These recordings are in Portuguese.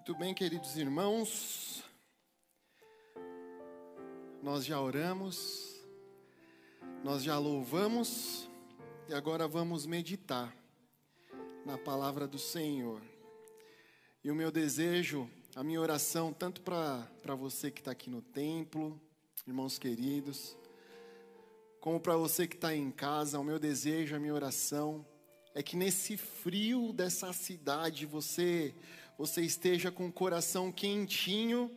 Muito bem, queridos irmãos, nós já oramos, nós já louvamos e agora vamos meditar na palavra do Senhor. E o meu desejo, a minha oração, tanto para você que está aqui no templo, irmãos queridos, como para você que está em casa, o meu desejo, a minha oração é que nesse frio dessa cidade você você esteja com o coração quentinho,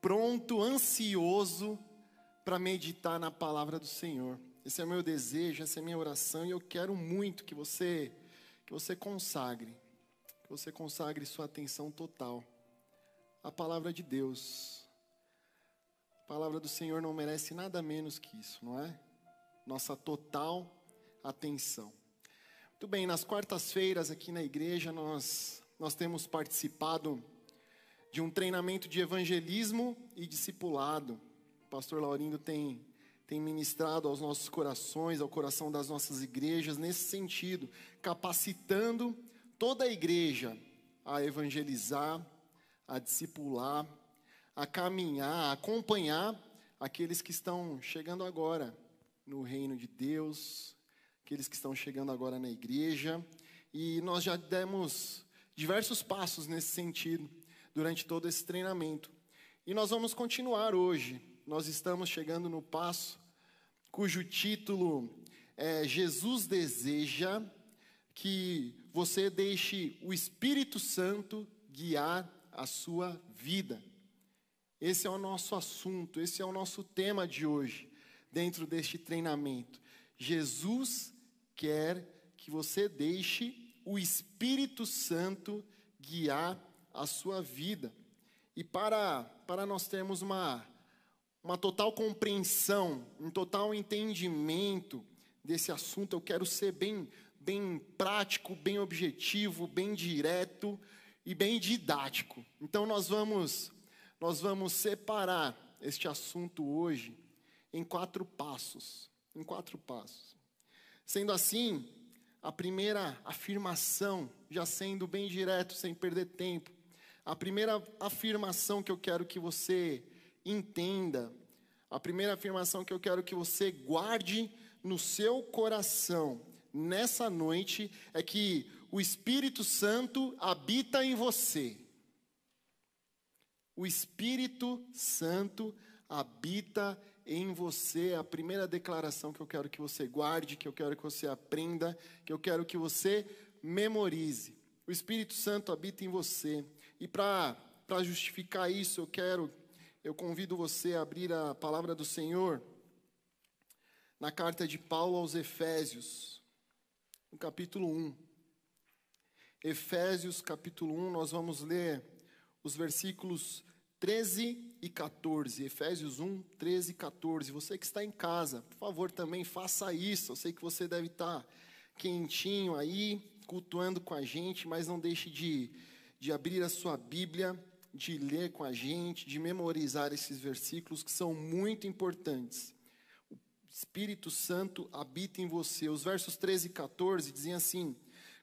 pronto, ansioso para meditar na palavra do Senhor. Esse é o meu desejo, essa é a minha oração e eu quero muito que você que você consagre, que você consagre sua atenção total à palavra de Deus. A palavra do Senhor não merece nada menos que isso, não é? Nossa total atenção. Muito bem, nas quartas-feiras aqui na igreja nós nós temos participado de um treinamento de evangelismo e discipulado. O pastor Laurindo tem, tem ministrado aos nossos corações, ao coração das nossas igrejas, nesse sentido, capacitando toda a igreja a evangelizar, a discipular, a caminhar, a acompanhar aqueles que estão chegando agora no reino de Deus, aqueles que estão chegando agora na igreja. E nós já demos diversos passos nesse sentido durante todo esse treinamento. E nós vamos continuar hoje. Nós estamos chegando no passo cujo título é Jesus deseja que você deixe o Espírito Santo guiar a sua vida. Esse é o nosso assunto, esse é o nosso tema de hoje, dentro deste treinamento. Jesus quer que você deixe o Espírito Santo guiar a sua vida. E para, para nós termos uma, uma total compreensão, um total entendimento desse assunto, eu quero ser bem, bem prático, bem objetivo, bem direto e bem didático. Então nós vamos nós vamos separar este assunto hoje em quatro passos, em quatro passos. Sendo assim, a primeira afirmação, já sendo bem direto, sem perder tempo, a primeira afirmação que eu quero que você entenda, a primeira afirmação que eu quero que você guarde no seu coração nessa noite é que o Espírito Santo habita em você. O Espírito Santo habita em você, a primeira declaração que eu quero que você guarde, que eu quero que você aprenda, que eu quero que você memorize. O Espírito Santo habita em você. E para justificar isso, eu quero, eu convido você a abrir a palavra do Senhor na carta de Paulo aos Efésios, no capítulo 1. Efésios, capítulo 1, nós vamos ler os versículos 13 e 14, Efésios 1, 13 e 14. Você que está em casa, por favor, também faça isso. Eu sei que você deve estar quentinho aí, cultuando com a gente, mas não deixe de, de abrir a sua Bíblia, de ler com a gente, de memorizar esses versículos que são muito importantes. O Espírito Santo habita em você. Os versos 13 e 14 dizem assim: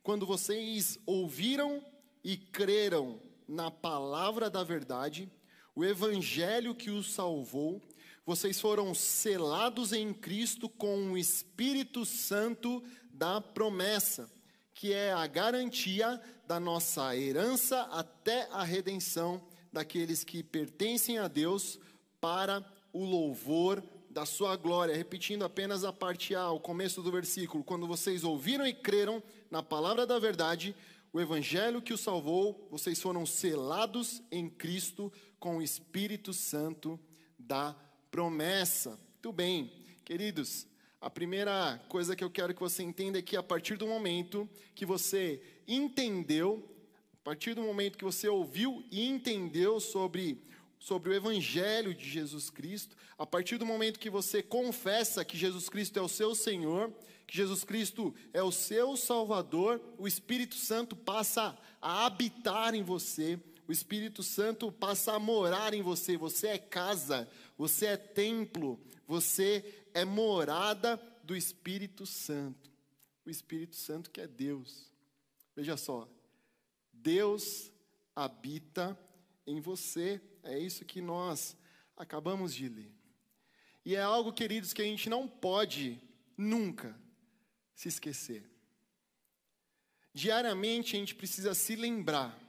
Quando vocês ouviram e creram na palavra da verdade, o evangelho que os salvou, vocês foram selados em Cristo com o Espírito Santo da promessa, que é a garantia da nossa herança até a redenção daqueles que pertencem a Deus para o louvor da sua glória. Repetindo apenas a parte A, o começo do versículo: Quando vocês ouviram e creram na palavra da verdade, o evangelho que o salvou, vocês foram selados em Cristo com o Espírito Santo da promessa. Muito bem, queridos, a primeira coisa que eu quero que você entenda é que a partir do momento que você entendeu, a partir do momento que você ouviu e entendeu sobre sobre o Evangelho de Jesus Cristo, a partir do momento que você confessa que Jesus Cristo é o seu Senhor, que Jesus Cristo é o seu Salvador, o Espírito Santo passa a habitar em você, o Espírito Santo passa a morar em você. Você é casa, você é templo, você é morada do Espírito Santo. O Espírito Santo que é Deus. Veja só, Deus habita em você. É isso que nós acabamos de ler. E é algo, queridos, que a gente não pode nunca se esquecer. Diariamente a gente precisa se lembrar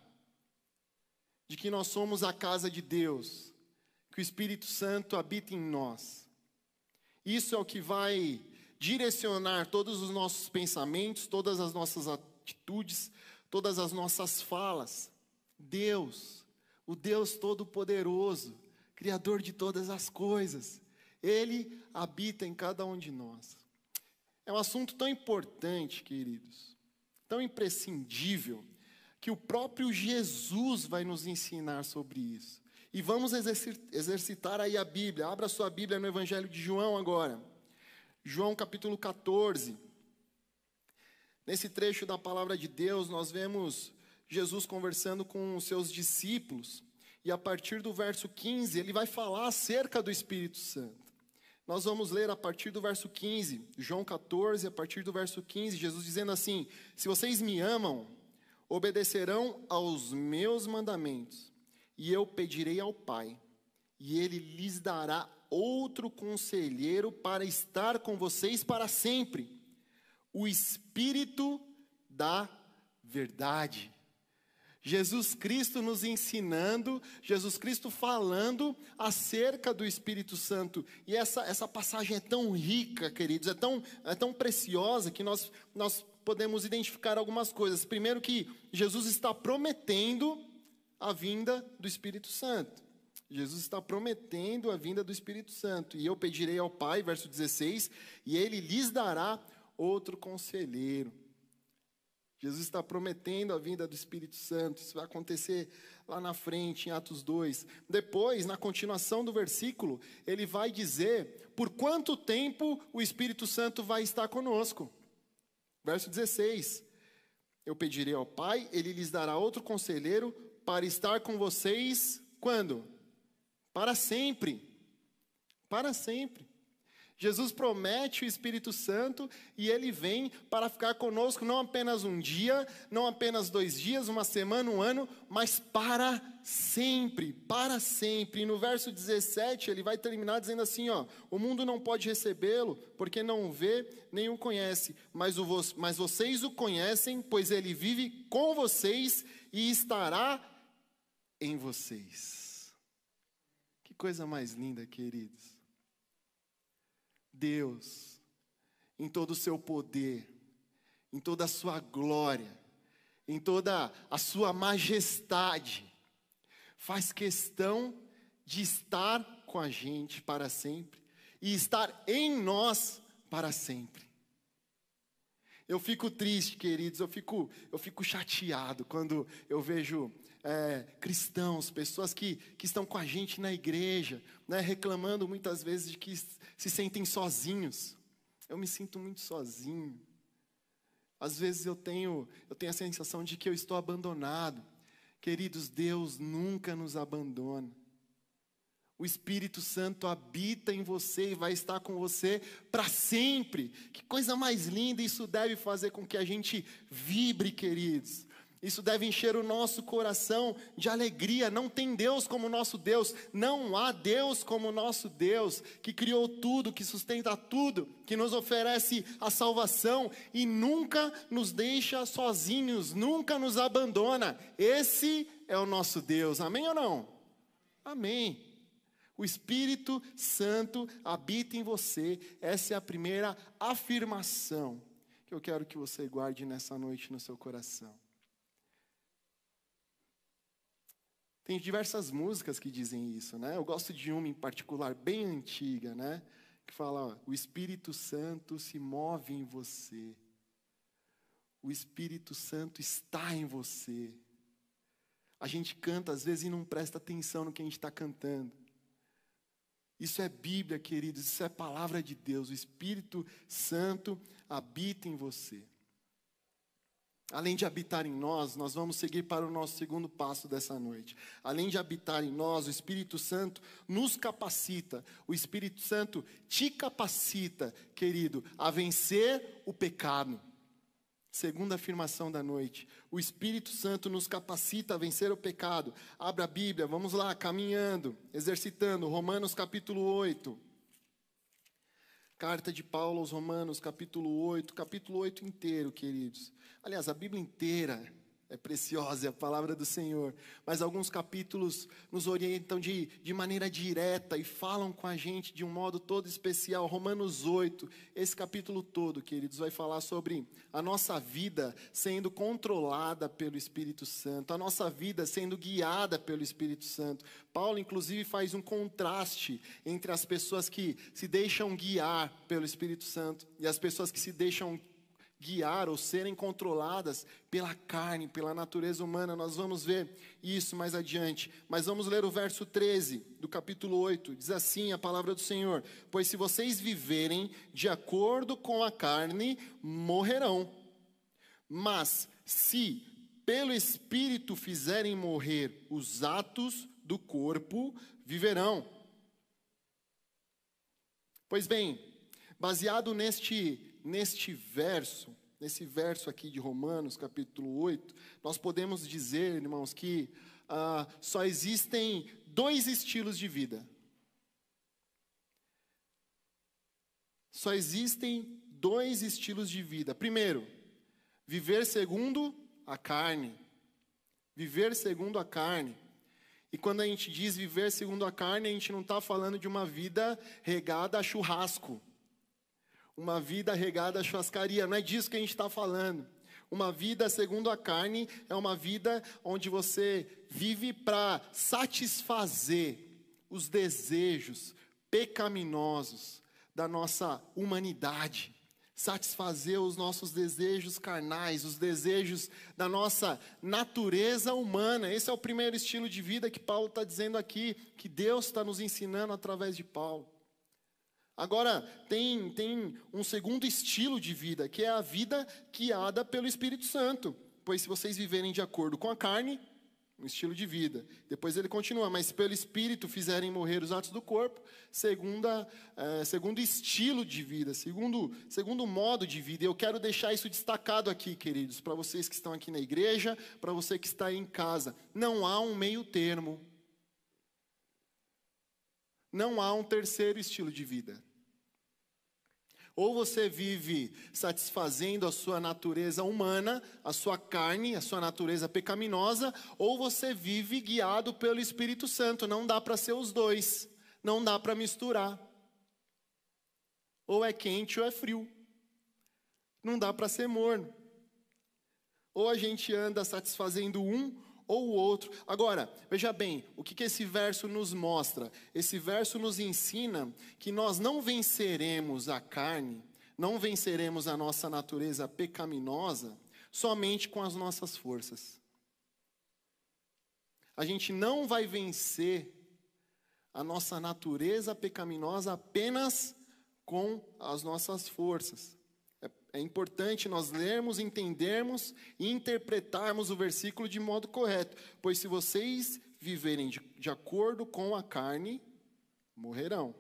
de que nós somos a casa de Deus, que o Espírito Santo habita em nós. Isso é o que vai direcionar todos os nossos pensamentos, todas as nossas atitudes, todas as nossas falas. Deus, o Deus Todo-Poderoso, Criador de todas as coisas, Ele habita em cada um de nós. É um assunto tão importante, queridos, tão imprescindível que o próprio Jesus vai nos ensinar sobre isso. E vamos exercitar aí a Bíblia. Abra sua Bíblia no Evangelho de João agora. João capítulo 14. Nesse trecho da palavra de Deus, nós vemos Jesus conversando com os seus discípulos. E a partir do verso 15, ele vai falar acerca do Espírito Santo. Nós vamos ler a partir do verso 15, João 14, a partir do verso 15, Jesus dizendo assim: Se vocês me amam, obedecerão aos meus mandamentos, e eu pedirei ao Pai, e ele lhes dará outro conselheiro para estar com vocês para sempre o Espírito da Verdade. Jesus Cristo nos ensinando, Jesus Cristo falando acerca do Espírito Santo. E essa, essa passagem é tão rica, queridos, é tão, é tão preciosa que nós, nós podemos identificar algumas coisas. Primeiro, que Jesus está prometendo a vinda do Espírito Santo. Jesus está prometendo a vinda do Espírito Santo. E eu pedirei ao Pai, verso 16, e ele lhes dará outro conselheiro. Jesus está prometendo a vinda do Espírito Santo. Isso vai acontecer lá na frente, em Atos 2. Depois, na continuação do versículo, ele vai dizer por quanto tempo o Espírito Santo vai estar conosco. Verso 16: Eu pedirei ao Pai, ele lhes dará outro conselheiro para estar com vocês quando? Para sempre. Para sempre. Jesus promete o Espírito Santo e ele vem para ficar conosco não apenas um dia, não apenas dois dias, uma semana, um ano, mas para sempre, para sempre. E no verso 17 ele vai terminar dizendo assim, ó: "O mundo não pode recebê-lo, porque não o vê, nem o conhece, mas o vo mas vocês o conhecem, pois ele vive com vocês e estará em vocês." Que coisa mais linda, queridos. Deus, em todo o seu poder, em toda a sua glória, em toda a sua majestade, faz questão de estar com a gente para sempre e estar em nós para sempre. Eu fico triste, queridos, eu fico, eu fico chateado quando eu vejo é, cristãos, pessoas que, que estão com a gente na igreja, né, reclamando muitas vezes de que se sentem sozinhos. Eu me sinto muito sozinho. Às vezes eu tenho, eu tenho a sensação de que eu estou abandonado. Queridos, Deus nunca nos abandona. O Espírito Santo habita em você e vai estar com você para sempre. Que coisa mais linda isso deve fazer com que a gente vibre, queridos. Isso deve encher o nosso coração de alegria. Não tem Deus como nosso Deus, não há Deus como nosso Deus, que criou tudo, que sustenta tudo, que nos oferece a salvação e nunca nos deixa sozinhos, nunca nos abandona. Esse é o nosso Deus. Amém ou não? Amém. O Espírito Santo habita em você. Essa é a primeira afirmação que eu quero que você guarde nessa noite no seu coração. Tem diversas músicas que dizem isso, né? Eu gosto de uma em particular, bem antiga, né? Que fala: ó, o Espírito Santo se move em você. O Espírito Santo está em você. A gente canta às vezes e não presta atenção no que a gente está cantando. Isso é Bíblia, queridos, isso é palavra de Deus. O Espírito Santo habita em você. Além de habitar em nós, nós vamos seguir para o nosso segundo passo dessa noite. Além de habitar em nós, o Espírito Santo nos capacita, o Espírito Santo te capacita, querido, a vencer o pecado. Segunda afirmação da noite. O Espírito Santo nos capacita a vencer o pecado. Abra a Bíblia, vamos lá, caminhando, exercitando. Romanos capítulo 8. Carta de Paulo aos Romanos, capítulo 8, capítulo 8 inteiro, queridos. Aliás, a Bíblia inteira é preciosa é a palavra do Senhor. Mas alguns capítulos nos orientam de, de maneira direta e falam com a gente de um modo todo especial. Romanos 8, esse capítulo todo, queridos, vai falar sobre a nossa vida sendo controlada pelo Espírito Santo, a nossa vida sendo guiada pelo Espírito Santo. Paulo, inclusive, faz um contraste entre as pessoas que se deixam guiar pelo Espírito Santo e as pessoas que se deixam guiar ou serem controladas pela carne, pela natureza humana. Nós vamos ver isso mais adiante. Mas vamos ler o verso 13 do capítulo 8. Diz assim a palavra do Senhor: Pois se vocês viverem de acordo com a carne, morrerão. Mas se pelo espírito fizerem morrer os atos do corpo, viverão. Pois bem, baseado neste neste verso, nesse verso aqui de Romanos, capítulo 8, nós podemos dizer, irmãos, que ah, só existem dois estilos de vida. Só existem dois estilos de vida. Primeiro, viver segundo a carne. Viver segundo a carne. E quando a gente diz viver segundo a carne, a gente não está falando de uma vida regada a churrasco. Uma vida regada à churrascaria, não é disso que a gente está falando. Uma vida segundo a carne é uma vida onde você vive para satisfazer os desejos pecaminosos da nossa humanidade, satisfazer os nossos desejos carnais, os desejos da nossa natureza humana. Esse é o primeiro estilo de vida que Paulo está dizendo aqui, que Deus está nos ensinando através de Paulo. Agora, tem, tem um segundo estilo de vida, que é a vida guiada pelo Espírito Santo. Pois se vocês viverem de acordo com a carne, um estilo de vida. Depois ele continua, mas pelo Espírito fizerem morrer os atos do corpo, segunda, é, segundo estilo de vida, segundo, segundo modo de vida. Eu quero deixar isso destacado aqui, queridos, para vocês que estão aqui na igreja, para você que está em casa. Não há um meio termo. Não há um terceiro estilo de vida. Ou você vive satisfazendo a sua natureza humana, a sua carne, a sua natureza pecaminosa, ou você vive guiado pelo Espírito Santo. Não dá para ser os dois, não dá para misturar. Ou é quente ou é frio. Não dá para ser morno. Ou a gente anda satisfazendo um ou o outro. Agora, veja bem, o que, que esse verso nos mostra? Esse verso nos ensina que nós não venceremos a carne, não venceremos a nossa natureza pecaminosa somente com as nossas forças. A gente não vai vencer a nossa natureza pecaminosa apenas com as nossas forças. É importante nós lermos, entendermos e interpretarmos o versículo de modo correto, pois se vocês viverem de, de acordo com a carne, morrerão.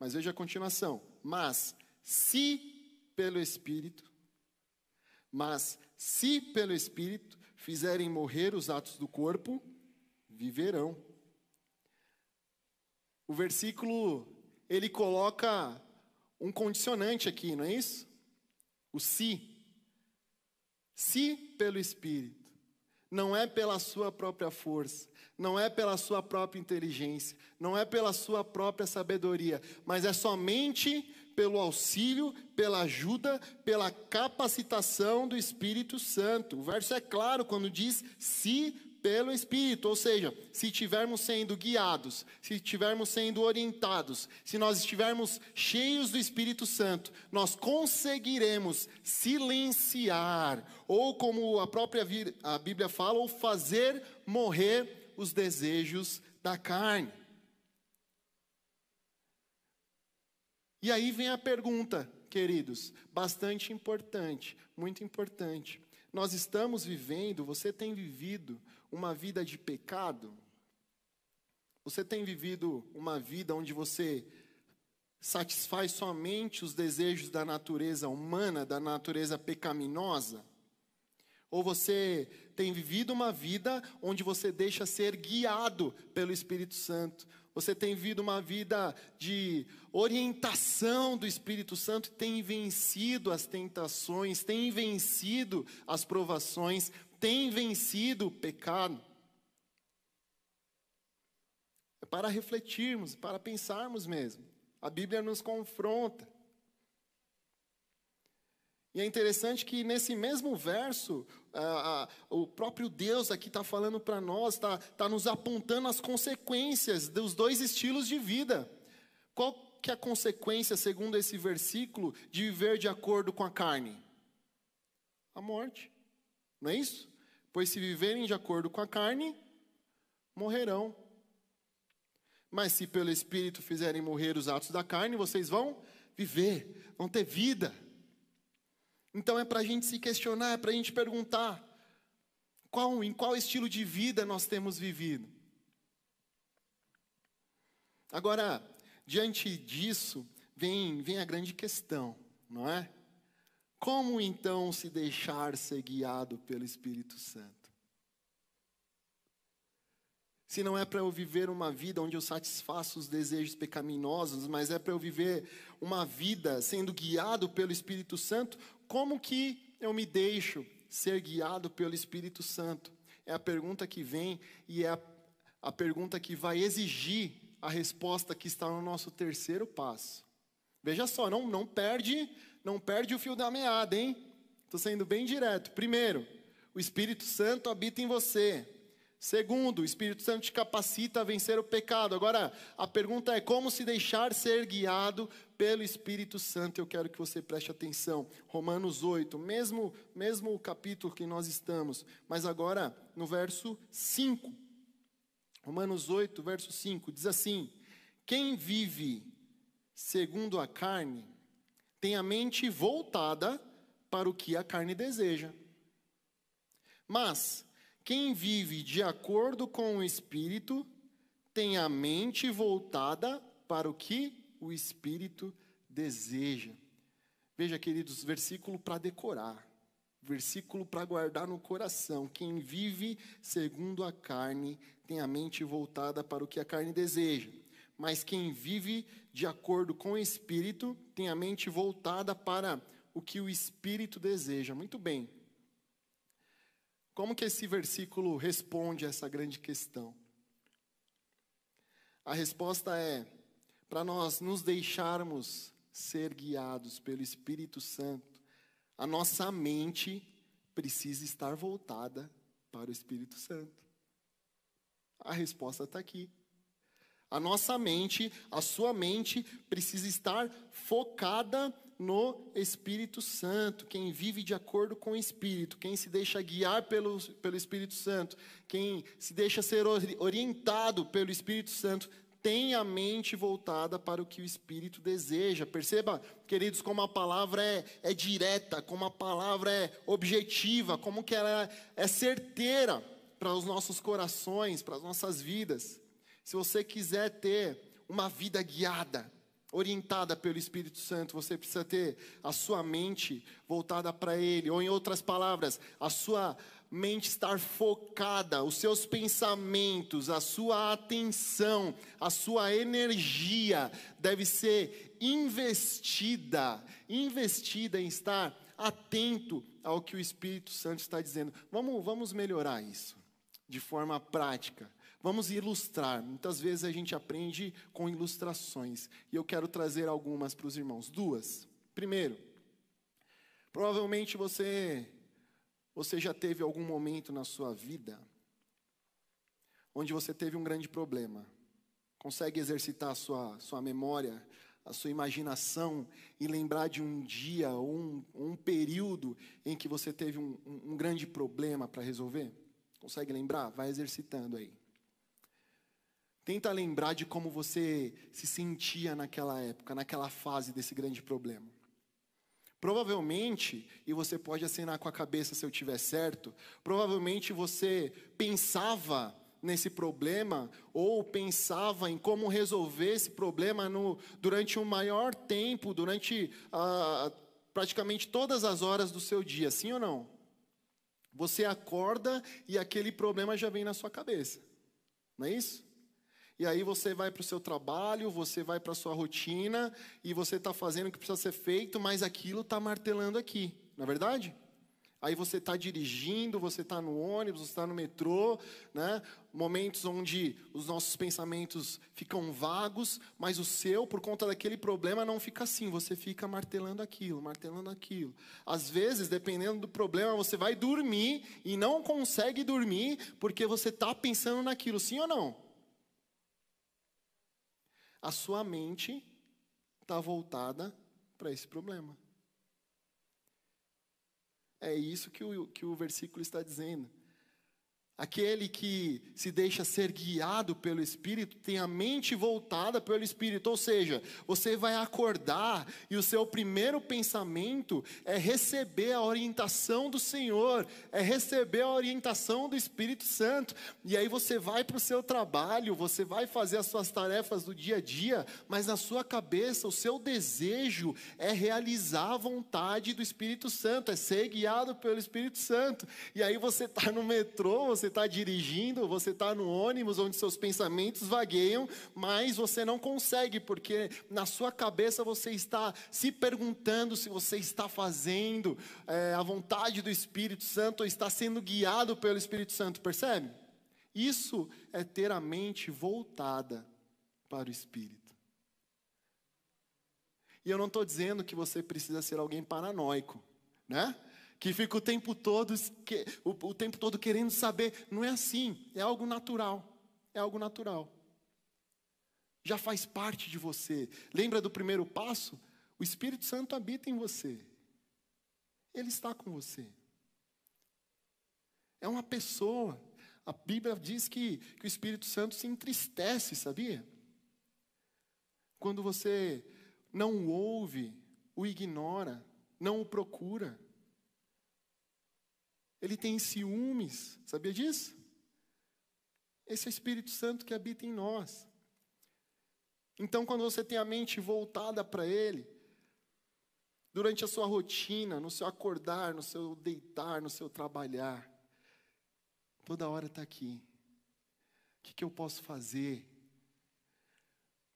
Mas veja a continuação. Mas se pelo Espírito, mas se pelo Espírito fizerem morrer os atos do corpo, viverão. O versículo ele coloca um condicionante aqui, não é isso? O se. Se pelo Espírito. Não é pela sua própria força, não é pela sua própria inteligência, não é pela sua própria sabedoria, mas é somente pelo auxílio, pela ajuda, pela capacitação do Espírito Santo. O verso é claro quando diz: se pelo Espírito, ou seja, se estivermos sendo guiados, se estivermos sendo orientados, se nós estivermos cheios do Espírito Santo, nós conseguiremos silenciar, ou como a própria a Bíblia fala, ou fazer morrer os desejos da carne. E aí vem a pergunta, queridos, bastante importante, muito importante. Nós estamos vivendo, você tem vivido uma vida de pecado? Você tem vivido uma vida onde você satisfaz somente os desejos da natureza humana, da natureza pecaminosa? Ou você tem vivido uma vida onde você deixa ser guiado pelo Espírito Santo? Você tem vivido uma vida de orientação do Espírito Santo, tem vencido as tentações, tem vencido as provações, tem vencido o pecado. É para refletirmos, para pensarmos mesmo. A Bíblia nos confronta. E é interessante que nesse mesmo verso, ah, ah, o próprio Deus aqui está falando para nós, está tá nos apontando as consequências dos dois estilos de vida. Qual que é a consequência, segundo esse versículo, de viver de acordo com a carne? A morte. Não é isso? Pois se viverem de acordo com a carne, morrerão. Mas se pelo Espírito fizerem morrer os atos da carne, vocês vão viver, vão ter vida. Então é para a gente se questionar, é para a gente perguntar: qual, em qual estilo de vida nós temos vivido? Agora, diante disso, vem, vem a grande questão, não é? Como então se deixar ser guiado pelo Espírito Santo? Se não é para eu viver uma vida onde eu satisfaço os desejos pecaminosos, mas é para eu viver uma vida sendo guiado pelo Espírito Santo, como que eu me deixo ser guiado pelo Espírito Santo? É a pergunta que vem e é a, a pergunta que vai exigir a resposta que está no nosso terceiro passo. Veja só, não, não perde não perde o fio da meada, hein? Estou sendo bem direto. Primeiro, o Espírito Santo habita em você. Segundo, o Espírito Santo te capacita a vencer o pecado. Agora, a pergunta é como se deixar ser guiado pelo Espírito Santo. Eu quero que você preste atenção. Romanos 8, mesmo mesmo o capítulo que nós estamos, mas agora no verso 5. Romanos 8, verso 5 diz assim: Quem vive segundo a carne tem a mente voltada para o que a carne deseja. Mas quem vive de acordo com o Espírito tem a mente voltada para o que o Espírito deseja. Veja, queridos, versículo para decorar, versículo para guardar no coração. Quem vive segundo a carne tem a mente voltada para o que a carne deseja mas quem vive de acordo com o Espírito tem a mente voltada para o que o Espírito deseja. Muito bem. Como que esse versículo responde a essa grande questão? A resposta é: para nós nos deixarmos ser guiados pelo Espírito Santo, a nossa mente precisa estar voltada para o Espírito Santo. A resposta está aqui. A nossa mente, a sua mente, precisa estar focada no Espírito Santo. Quem vive de acordo com o Espírito, quem se deixa guiar pelo, pelo Espírito Santo, quem se deixa ser orientado pelo Espírito Santo, tem a mente voltada para o que o Espírito deseja. Perceba, queridos, como a palavra é, é direta, como a palavra é objetiva, como que ela é certeira para os nossos corações, para as nossas vidas. Se você quiser ter uma vida guiada, orientada pelo Espírito Santo, você precisa ter a sua mente voltada para Ele, ou em outras palavras, a sua mente estar focada, os seus pensamentos, a sua atenção, a sua energia deve ser investida, investida em estar atento ao que o Espírito Santo está dizendo. Vamos, vamos melhorar isso de forma prática. Vamos ilustrar. Muitas vezes a gente aprende com ilustrações. E eu quero trazer algumas para os irmãos. Duas. Primeiro, provavelmente você, você já teve algum momento na sua vida onde você teve um grande problema. Consegue exercitar a sua, sua memória, a sua imaginação e lembrar de um dia ou um, um período em que você teve um, um grande problema para resolver? Consegue lembrar? Vai exercitando aí. Tenta lembrar de como você se sentia naquela época, naquela fase desse grande problema. Provavelmente, e você pode acenar com a cabeça se eu tiver certo, provavelmente você pensava nesse problema ou pensava em como resolver esse problema no, durante um maior tempo, durante ah, praticamente todas as horas do seu dia, sim ou não? Você acorda e aquele problema já vem na sua cabeça, não é isso? E aí você vai para o seu trabalho, você vai para a sua rotina e você está fazendo o que precisa ser feito, mas aquilo está martelando aqui, não é verdade? Aí você está dirigindo, você está no ônibus, você está no metrô, né? momentos onde os nossos pensamentos ficam vagos, mas o seu, por conta daquele problema, não fica assim. Você fica martelando aquilo, martelando aquilo. Às vezes, dependendo do problema, você vai dormir e não consegue dormir porque você está pensando naquilo, sim ou não? a sua mente está voltada para esse problema. É isso que o, que o versículo está dizendo. Aquele que se deixa ser guiado pelo Espírito tem a mente voltada pelo Espírito, ou seja, você vai acordar e o seu primeiro pensamento é receber a orientação do Senhor, é receber a orientação do Espírito Santo, e aí você vai para o seu trabalho, você vai fazer as suas tarefas do dia a dia, mas na sua cabeça o seu desejo é realizar a vontade do Espírito Santo, é ser guiado pelo Espírito Santo, e aí você está no metrô, você você está dirigindo, você está no ônibus onde seus pensamentos vagueiam, mas você não consegue, porque na sua cabeça você está se perguntando se você está fazendo é, a vontade do Espírito Santo ou está sendo guiado pelo Espírito Santo, percebe? Isso é ter a mente voltada para o Espírito. E eu não estou dizendo que você precisa ser alguém paranoico, né? que fica o tempo todo, que, o, o tempo todo querendo saber. Não é assim, é algo natural. É algo natural. Já faz parte de você. Lembra do primeiro passo? O Espírito Santo habita em você. Ele está com você. É uma pessoa. A Bíblia diz que, que o Espírito Santo se entristece, sabia? Quando você não o ouve, o ignora, não o procura. Ele tem ciúmes, sabia disso? Esse é o Espírito Santo que habita em nós. Então, quando você tem a mente voltada para Ele, durante a sua rotina, no seu acordar, no seu deitar, no seu trabalhar, toda hora está aqui. O que, que eu posso fazer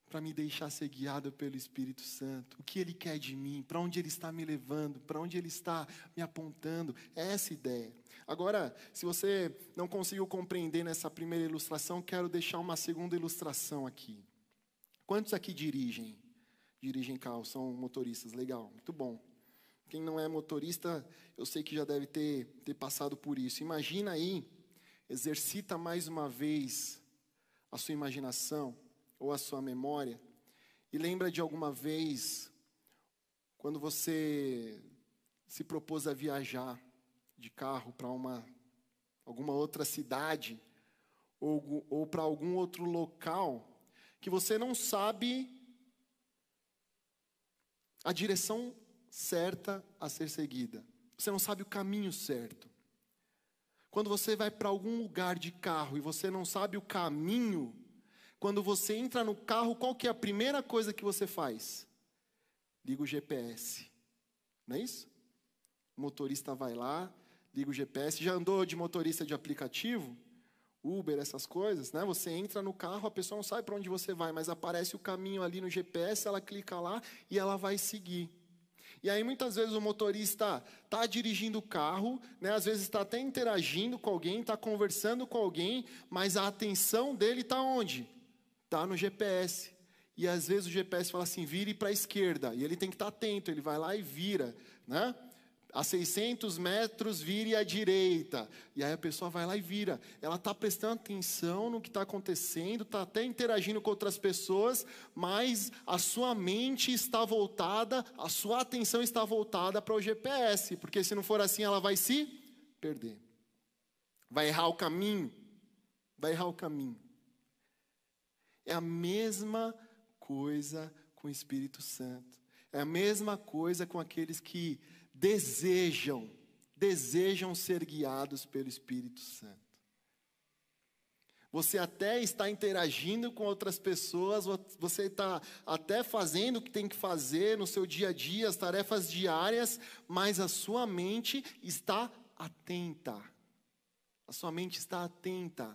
para me deixar ser guiado pelo Espírito Santo. O que Ele quer de mim, para onde Ele está me levando, para onde Ele está me apontando. É essa ideia. Agora, se você não conseguiu compreender nessa primeira ilustração, quero deixar uma segunda ilustração aqui. Quantos aqui dirigem? Dirigem carro, são motoristas, legal, muito bom. Quem não é motorista, eu sei que já deve ter, ter passado por isso. Imagina aí, exercita mais uma vez a sua imaginação ou a sua memória e lembra de alguma vez quando você se propôs a viajar de carro para uma alguma outra cidade ou, ou para algum outro local que você não sabe a direção certa a ser seguida. Você não sabe o caminho certo. Quando você vai para algum lugar de carro e você não sabe o caminho, quando você entra no carro, qual que é a primeira coisa que você faz? Liga o GPS. Não é isso? O motorista vai lá, liga o GPS. Já andou de motorista de aplicativo? Uber, essas coisas, né? Você entra no carro, a pessoa não sabe para onde você vai, mas aparece o caminho ali no GPS, ela clica lá e ela vai seguir. E aí muitas vezes o motorista está dirigindo o carro, né? às vezes está até interagindo com alguém, está conversando com alguém, mas a atenção dele está onde? Tá no GPS. E às vezes o GPS fala assim, vire para a esquerda. E ele tem que estar tá atento, ele vai lá e vira, né? A 600 metros, vire à direita. E aí a pessoa vai lá e vira. Ela está prestando atenção no que está acontecendo, está até interagindo com outras pessoas, mas a sua mente está voltada, a sua atenção está voltada para o GPS, porque se não for assim, ela vai se perder. Vai errar o caminho. Vai errar o caminho. É a mesma coisa com o Espírito Santo. É a mesma coisa com aqueles que desejam, desejam ser guiados pelo Espírito Santo. Você até está interagindo com outras pessoas, você está até fazendo o que tem que fazer no seu dia a dia, as tarefas diárias, mas a sua mente está atenta. A sua mente está atenta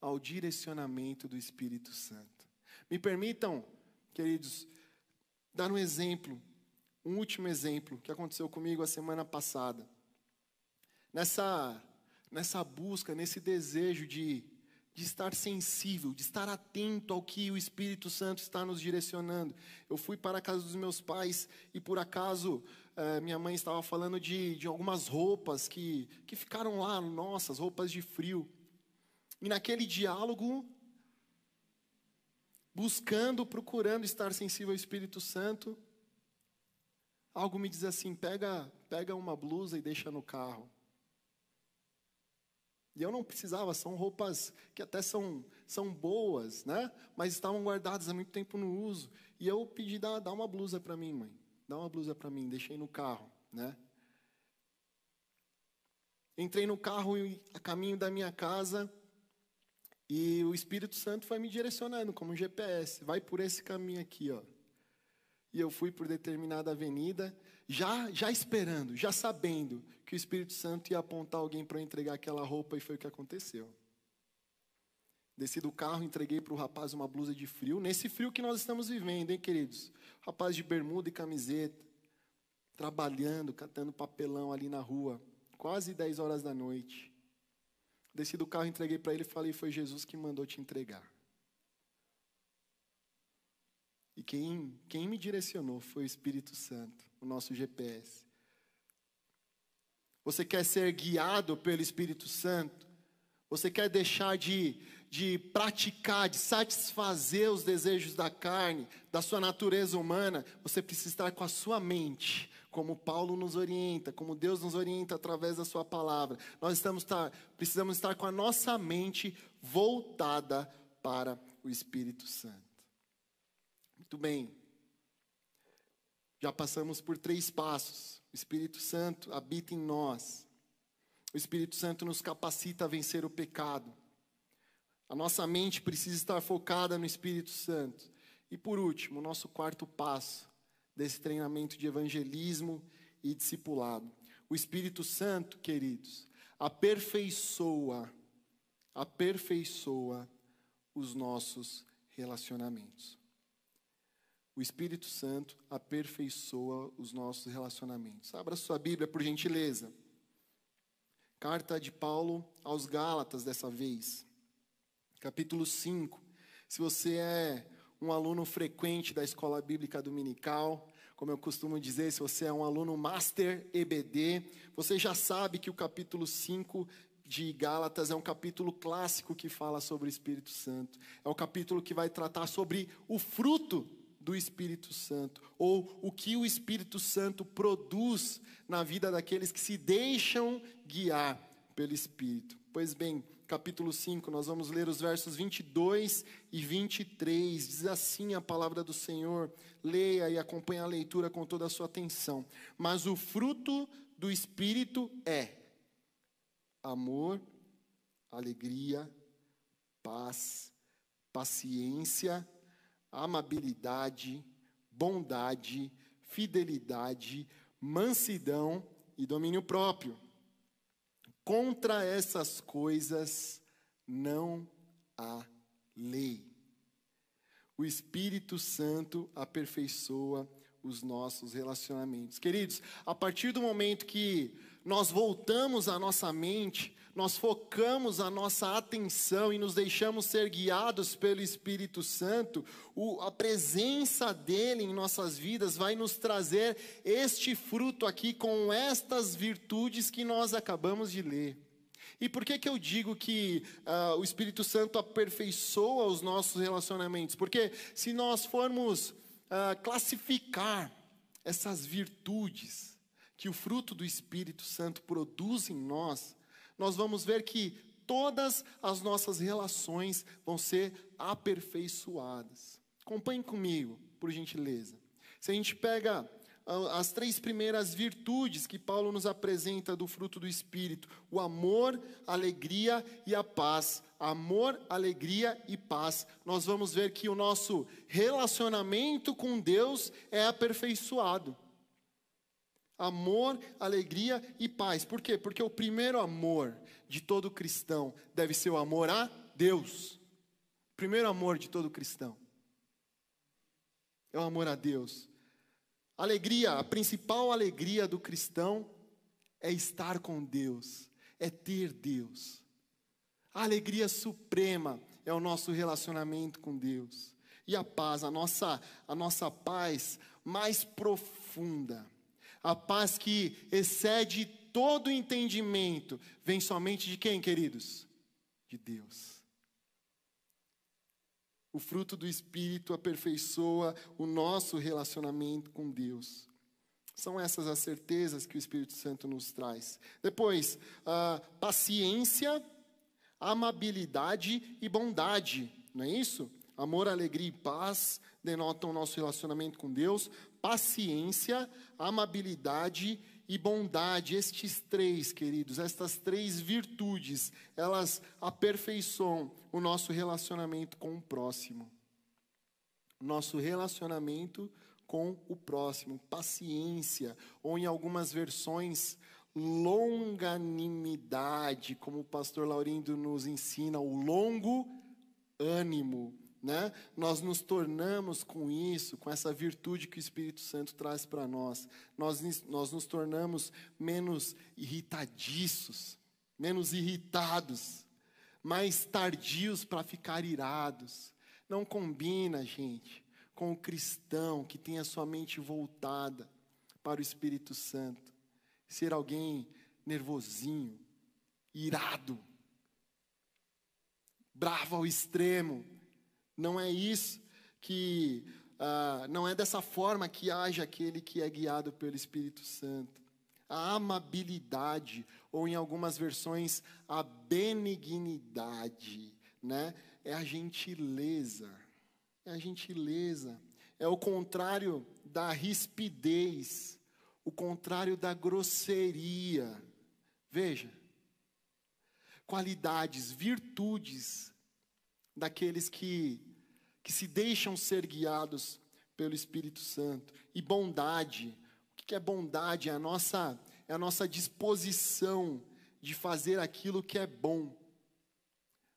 ao direcionamento do Espírito Santo. Me permitam, queridos, dar um exemplo, um último exemplo que aconteceu comigo a semana passada. Nessa nessa busca, nesse desejo de, de estar sensível, de estar atento ao que o Espírito Santo está nos direcionando. Eu fui para a casa dos meus pais e, por acaso, eh, minha mãe estava falando de, de algumas roupas que, que ficaram lá, nossas roupas de frio. E naquele diálogo, buscando, procurando estar sensível ao Espírito Santo, algo me diz assim: pega, pega uma blusa e deixa no carro. E eu não precisava, são roupas que até são, são boas, né? Mas estavam guardadas há muito tempo no uso. E eu pedi, dá, dá uma blusa para mim, mãe. Dá uma blusa para mim, deixei no carro, né? Entrei no carro a caminho da minha casa e o Espírito Santo foi me direcionando como um GPS, vai por esse caminho aqui, ó. E eu fui por determinada avenida, já já esperando, já sabendo que o Espírito Santo ia apontar alguém para entregar aquela roupa e foi o que aconteceu. Desci do carro, entreguei para o rapaz uma blusa de frio, nesse frio que nós estamos vivendo, hein, queridos? Rapaz de bermuda e camiseta, trabalhando, catando papelão ali na rua, quase 10 horas da noite. Desci do carro, entreguei para ele e falei: Foi Jesus que mandou te entregar. E quem, quem me direcionou foi o Espírito Santo, o nosso GPS. Você quer ser guiado pelo Espírito Santo? Você quer deixar de, de praticar, de satisfazer os desejos da carne, da sua natureza humana? Você precisa estar com a sua mente como Paulo nos orienta, como Deus nos orienta através da sua palavra. Nós estamos precisamos estar com a nossa mente voltada para o Espírito Santo. Muito bem. Já passamos por três passos. O Espírito Santo habita em nós. O Espírito Santo nos capacita a vencer o pecado. A nossa mente precisa estar focada no Espírito Santo. E por último, o nosso quarto passo desse treinamento de evangelismo e discipulado. O Espírito Santo, queridos, aperfeiçoa, aperfeiçoa os nossos relacionamentos. O Espírito Santo aperfeiçoa os nossos relacionamentos. Abra sua Bíblia, por gentileza. Carta de Paulo aos Gálatas, dessa vez, capítulo 5. Se você é um aluno frequente da escola bíblica dominical. Como eu costumo dizer, se você é um aluno Master EBD, você já sabe que o capítulo 5 de Gálatas é um capítulo clássico que fala sobre o Espírito Santo. É o capítulo que vai tratar sobre o fruto do Espírito Santo, ou o que o Espírito Santo produz na vida daqueles que se deixam guiar pelo Espírito. Pois bem, capítulo 5, nós vamos ler os versos 22 e 23. Diz assim a palavra do Senhor: leia e acompanhe a leitura com toda a sua atenção. Mas o fruto do Espírito é amor, alegria, paz, paciência, amabilidade, bondade, fidelidade, mansidão e domínio próprio. Contra essas coisas não há lei. O Espírito Santo aperfeiçoa os nossos relacionamentos. Queridos, a partir do momento que nós voltamos a nossa mente nós focamos a nossa atenção e nos deixamos ser guiados pelo Espírito Santo, o, a presença dele em nossas vidas vai nos trazer este fruto aqui com estas virtudes que nós acabamos de ler. E por que, que eu digo que uh, o Espírito Santo aperfeiçoa os nossos relacionamentos? Porque se nós formos uh, classificar essas virtudes que o fruto do Espírito Santo produz em nós, nós vamos ver que todas as nossas relações vão ser aperfeiçoadas. Acompanhe comigo, por gentileza. Se a gente pega ah, as três primeiras virtudes que Paulo nos apresenta do fruto do Espírito: o amor, a alegria e a paz. Amor, alegria e paz. Nós vamos ver que o nosso relacionamento com Deus é aperfeiçoado. Amor, alegria e paz. Por quê? Porque o primeiro amor de todo cristão deve ser o amor a Deus. O primeiro amor de todo cristão é o amor a Deus. Alegria, a principal alegria do cristão é estar com Deus, é ter Deus. A alegria suprema é o nosso relacionamento com Deus. E a paz, a nossa, a nossa paz mais profunda a paz que excede todo entendimento vem somente de quem, queridos? De Deus. O fruto do Espírito aperfeiçoa o nosso relacionamento com Deus. São essas as certezas que o Espírito Santo nos traz. Depois, paciência, amabilidade e bondade, não é isso? Amor, alegria e paz denotam o nosso relacionamento com Deus. Paciência, amabilidade e bondade, estes três, queridos, estas três virtudes, elas aperfeiçoam o nosso relacionamento com o próximo. Nosso relacionamento com o próximo, paciência, ou em algumas versões, longanimidade, como o pastor Laurindo nos ensina, o longo ânimo né? Nós nos tornamos com isso, com essa virtude que o Espírito Santo traz para nós. Nós, nós nos tornamos menos irritadiços, menos irritados, mais tardios para ficar irados. Não combina, gente, com o cristão que tem a sua mente voltada para o Espírito Santo. Ser alguém nervosinho, irado, bravo ao extremo, não é isso que. Ah, não é dessa forma que age aquele que é guiado pelo Espírito Santo. A amabilidade, ou em algumas versões, a benignidade, né? é a gentileza. É a gentileza. É o contrário da rispidez, o contrário da grosseria. Veja, qualidades, virtudes daqueles que que se deixam ser guiados pelo Espírito Santo. E bondade, o que é bondade? É a nossa, é a nossa disposição de fazer aquilo que é bom,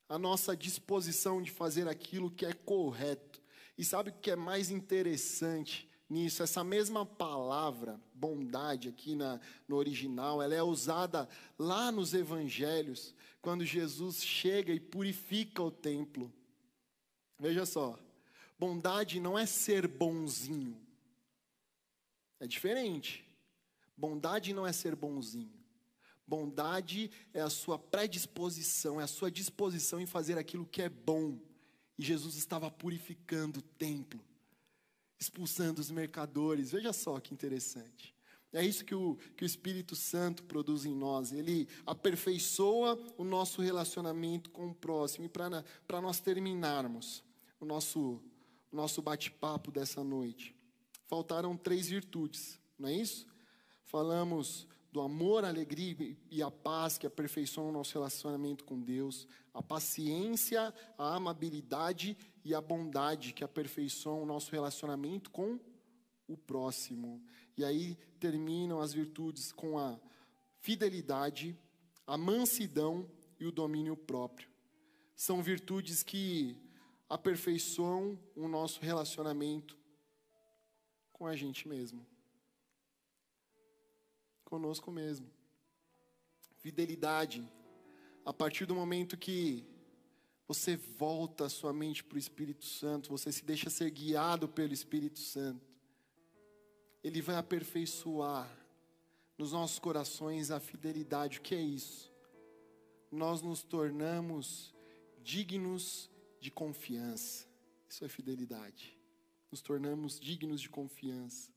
a nossa disposição de fazer aquilo que é correto. E sabe o que é mais interessante nisso? Essa mesma palavra, bondade, aqui na, no original, ela é usada lá nos evangelhos, quando Jesus chega e purifica o templo. Veja só. Bondade não é ser bonzinho. É diferente. Bondade não é ser bonzinho. Bondade é a sua predisposição, é a sua disposição em fazer aquilo que é bom. E Jesus estava purificando o templo, expulsando os mercadores. Veja só que interessante. É isso que o, que o Espírito Santo produz em nós. Ele aperfeiçoa o nosso relacionamento com o próximo. E para nós terminarmos, o nosso, o nosso bate-papo dessa noite. Faltaram três virtudes, não é isso? Falamos do amor, a alegria e a paz que aperfeiçoam o nosso relacionamento com Deus, a paciência, a amabilidade e a bondade que aperfeiçoam o nosso relacionamento com o próximo. E aí terminam as virtudes com a fidelidade, a mansidão e o domínio próprio. São virtudes que aperfeiçoam o nosso relacionamento com a gente mesmo. Conosco mesmo. Fidelidade. A partir do momento que você volta a sua mente para o Espírito Santo, você se deixa ser guiado pelo Espírito Santo. Ele vai aperfeiçoar nos nossos corações a fidelidade. O que é isso? Nós nos tornamos dignos de confiança. Isso é fidelidade. Nos tornamos dignos de confiança.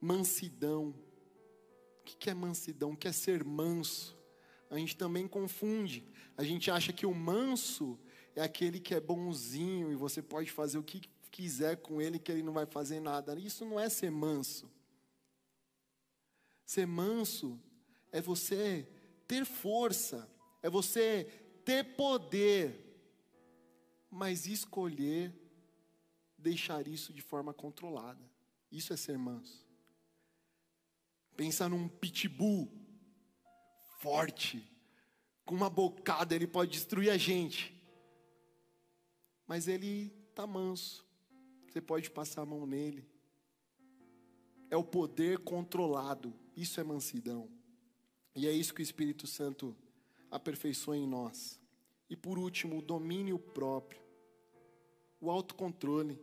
Mansidão. O que é mansidão? O que é ser manso? A gente também confunde. A gente acha que o manso é aquele que é bonzinho e você pode fazer o que quiser com ele, que ele não vai fazer nada. Isso não é ser manso. Ser manso é você ter força, é você ter poder mas escolher deixar isso de forma controlada. Isso é ser manso. Pensa num pitbull forte, com uma bocada ele pode destruir a gente. Mas ele tá manso. Você pode passar a mão nele. É o poder controlado. Isso é mansidão. E é isso que o Espírito Santo aperfeiçoa em nós. E por último, o domínio próprio, o autocontrole,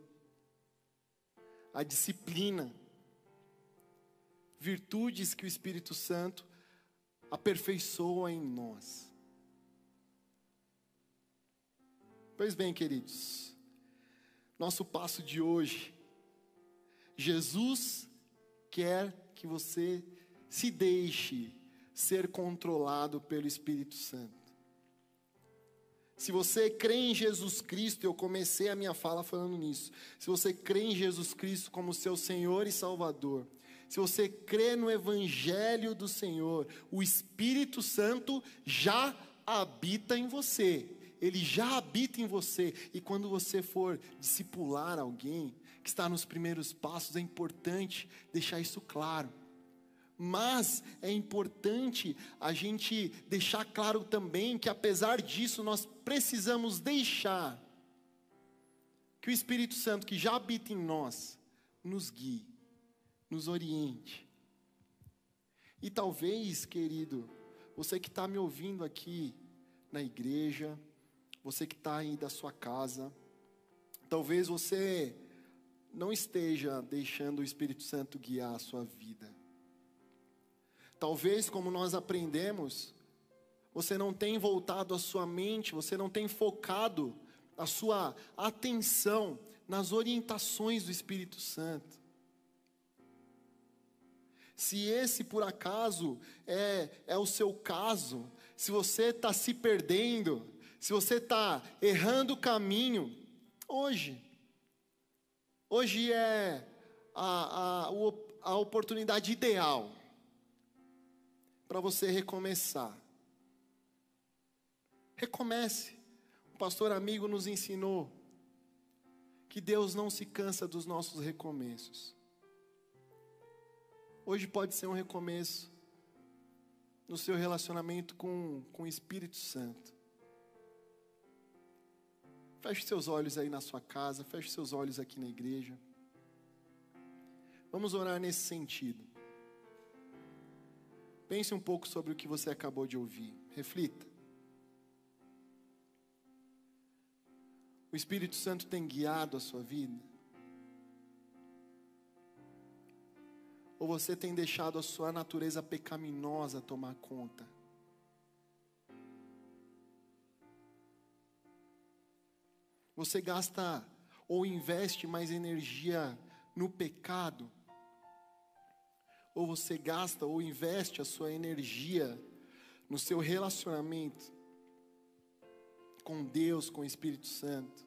a disciplina, virtudes que o Espírito Santo aperfeiçoa em nós. Pois bem, queridos, nosso passo de hoje, Jesus quer que você se deixe ser controlado pelo Espírito Santo. Se você crê em Jesus Cristo, eu comecei a minha fala falando nisso. Se você crê em Jesus Cristo como seu Senhor e Salvador, se você crê no Evangelho do Senhor, o Espírito Santo já habita em você. Ele já habita em você. E quando você for discipular alguém que está nos primeiros passos, é importante deixar isso claro mas é importante a gente deixar claro também que, apesar disso, nós precisamos deixar que o Espírito Santo que já habita em nós nos guie, nos oriente. E talvez, querido, você que está me ouvindo aqui na igreja, você que está aí da sua casa, talvez você não esteja deixando o Espírito Santo guiar a sua vida. Talvez, como nós aprendemos, você não tem voltado a sua mente, você não tem focado a sua atenção nas orientações do Espírito Santo. Se esse por acaso é, é o seu caso, se você está se perdendo, se você está errando o caminho, hoje, hoje é a, a, a oportunidade ideal para você recomeçar. Recomece. O pastor amigo nos ensinou que Deus não se cansa dos nossos recomeços. Hoje pode ser um recomeço no seu relacionamento com, com o Espírito Santo. Feche seus olhos aí na sua casa, feche seus olhos aqui na igreja. Vamos orar nesse sentido. Pense um pouco sobre o que você acabou de ouvir. Reflita. O Espírito Santo tem guiado a sua vida? Ou você tem deixado a sua natureza pecaminosa tomar conta? Você gasta ou investe mais energia no pecado ou você gasta ou investe a sua energia no seu relacionamento com Deus, com o Espírito Santo.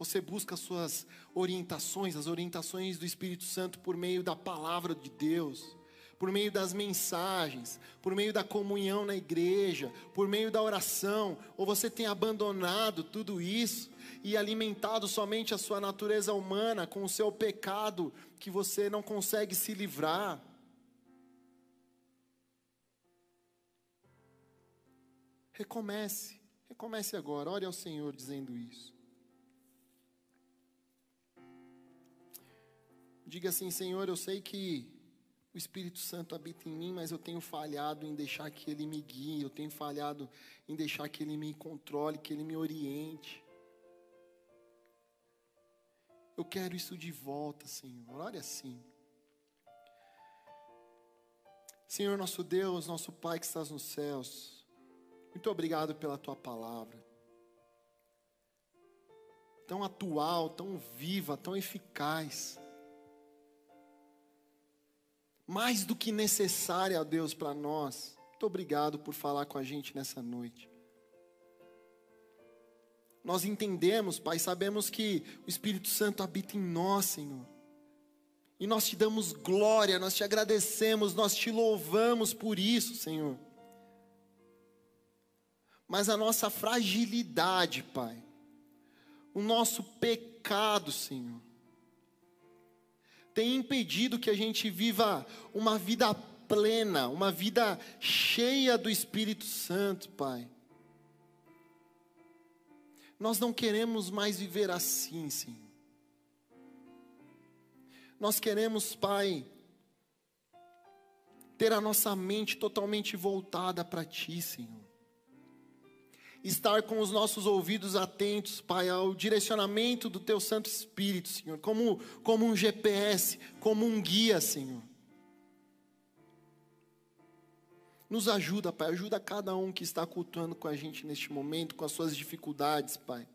Você busca suas orientações, as orientações do Espírito Santo por meio da palavra de Deus, por meio das mensagens, por meio da comunhão na igreja, por meio da oração, ou você tem abandonado tudo isso e alimentado somente a sua natureza humana com o seu pecado que você não consegue se livrar. Recomece, recomece agora, ore ao Senhor dizendo isso. Diga assim: Senhor, eu sei que o Espírito Santo habita em mim, mas eu tenho falhado em deixar que ele me guie, eu tenho falhado em deixar que ele me controle, que ele me oriente. Eu quero isso de volta, Senhor. Ore assim. Senhor nosso Deus, nosso Pai que estás nos céus, muito obrigado pela tua palavra. Tão atual, tão viva, tão eficaz. Mais do que necessária, Deus, para nós. Muito obrigado por falar com a gente nessa noite. Nós entendemos, Pai, sabemos que o Espírito Santo habita em nós, Senhor. E nós te damos glória, nós te agradecemos, nós te louvamos por isso, Senhor mas a nossa fragilidade, Pai, o nosso pecado, Senhor, tem impedido que a gente viva uma vida plena, uma vida cheia do Espírito Santo, Pai. Nós não queremos mais viver assim, Senhor. Nós queremos, Pai, ter a nossa mente totalmente voltada para Ti, Senhor estar com os nossos ouvidos atentos, Pai, ao direcionamento do Teu Santo Espírito, Senhor, como, como um GPS, como um guia, Senhor. Nos ajuda, Pai, ajuda cada um que está cultuando com a gente neste momento, com as suas dificuldades, Pai.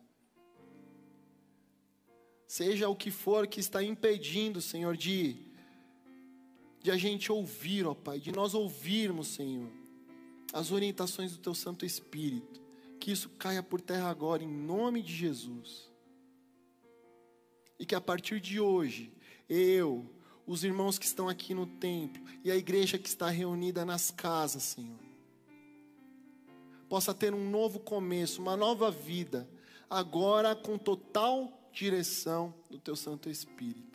Seja o que for que está impedindo, Senhor, de, de a gente ouvir, ó Pai, de nós ouvirmos, Senhor, as orientações do Teu Santo Espírito que isso caia por terra agora, em nome de Jesus. E que a partir de hoje, eu, os irmãos que estão aqui no templo e a igreja que está reunida nas casas, Senhor, possa ter um novo começo, uma nova vida, agora com total direção do Teu Santo Espírito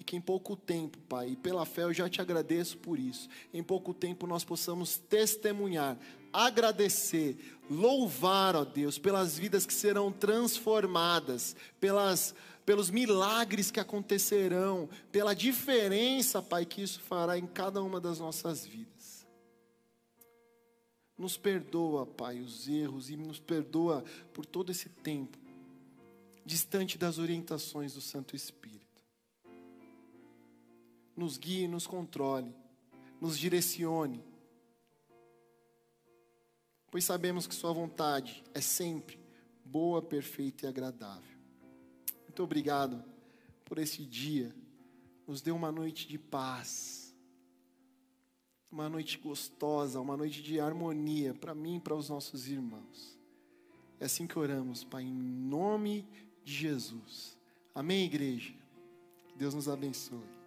e que em pouco tempo, Pai, e pela fé eu já te agradeço por isso, em pouco tempo nós possamos testemunhar, agradecer, louvar, ó Deus, pelas vidas que serão transformadas, pelas, pelos milagres que acontecerão, pela diferença, Pai, que isso fará em cada uma das nossas vidas. Nos perdoa, Pai, os erros e nos perdoa por todo esse tempo, distante das orientações do Santo Espírito nos guie, nos controle, nos direcione. Pois sabemos que Sua vontade é sempre boa, perfeita e agradável. Muito obrigado por esse dia. Nos deu uma noite de paz, uma noite gostosa, uma noite de harmonia para mim e para os nossos irmãos. É assim que oramos, Pai, em nome de Jesus. Amém, igreja? Que Deus nos abençoe.